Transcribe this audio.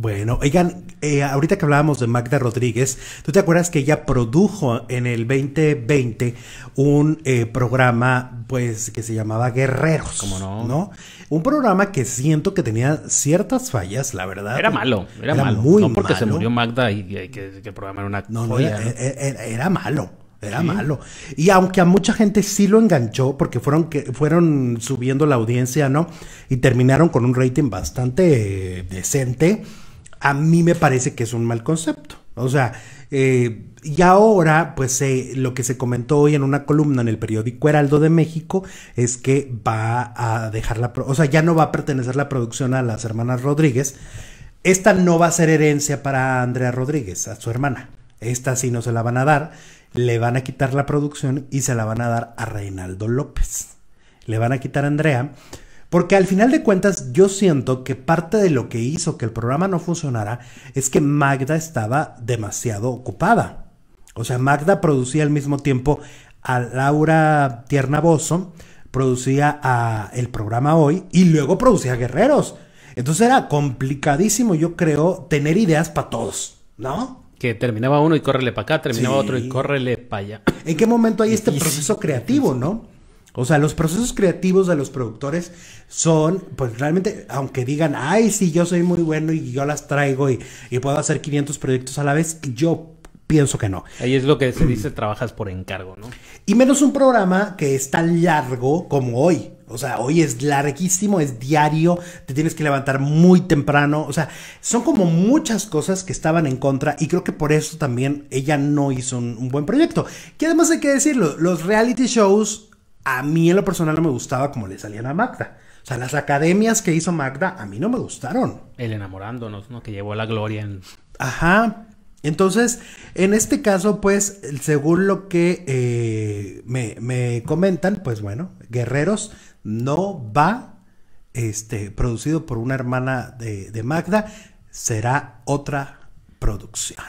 Bueno, oigan, eh, ahorita que hablábamos de Magda Rodríguez, ¿tú te acuerdas que ella produjo en el 2020 un eh, programa, pues, que se llamaba Guerreros? no? Un programa que siento que tenía ciertas fallas, la verdad. Era malo, era, malo. no porque se murió Magda y, que, el programa era una no, no, era, era, malo. Era malo. Y aunque a mucha gente sí lo enganchó, porque fueron, que, fueron subiendo la audiencia, ¿no? Y terminaron con un rating bastante eh, decente a mí me parece que es un mal concepto. O sea, eh, y ahora, pues eh, lo que se comentó hoy en una columna en el periódico Heraldo de México es que va a dejar la, o sea, ya no va a pertenecer la producción a las hermanas Rodríguez. Esta no va a ser herencia para Andrea Rodríguez, a su hermana. Esta sí no se la van a dar, le van a quitar la producción y se la van a dar a Reinaldo López. Le van a quitar a Andrea porque al final de cuentas yo siento que parte de lo que hizo que el programa no funcionara es que Magda estaba demasiado ocupada. O sea, Magda producía al mismo tiempo a Laura Tierna Bozo, producía a el programa hoy y luego producía a Guerreros. Entonces era complicadísimo, yo creo, tener ideas para todos, ¿no? Que terminaba uno y córrele para acá, terminaba otro y córrele para allá. ¿En qué momento hay este proceso creativo, no? O sea, los procesos creativos de los productores son, pues realmente, aunque digan, ay, sí, yo soy muy bueno y yo las traigo y, puedo hacer 500 proyectos a la vez, yo pienso que no. Ahí es lo que se dice, trabajas por encargo, ¿no? Y menos un programa que es tan largo como hoy. O sea, hoy es larguísimo, es diario, te tienes que levantar muy temprano. O sea, son como muchas cosas que estaban en contra y creo que por eso también ella no hizo un buen proyecto. Que además hay que decirlo, los reality shows a mí en lo personal no me gustaba como le salían a Magda. O sea, las academias que hizo Magda a mí no me gustaron. El enamorándonos, ¿no? Que llevó la gloria en... Ajá. Entonces, en este caso, pues, según lo que eh, me, comentan, pues bueno, Guerreros no va, este, producido por una hermana de Magda, será otra producción.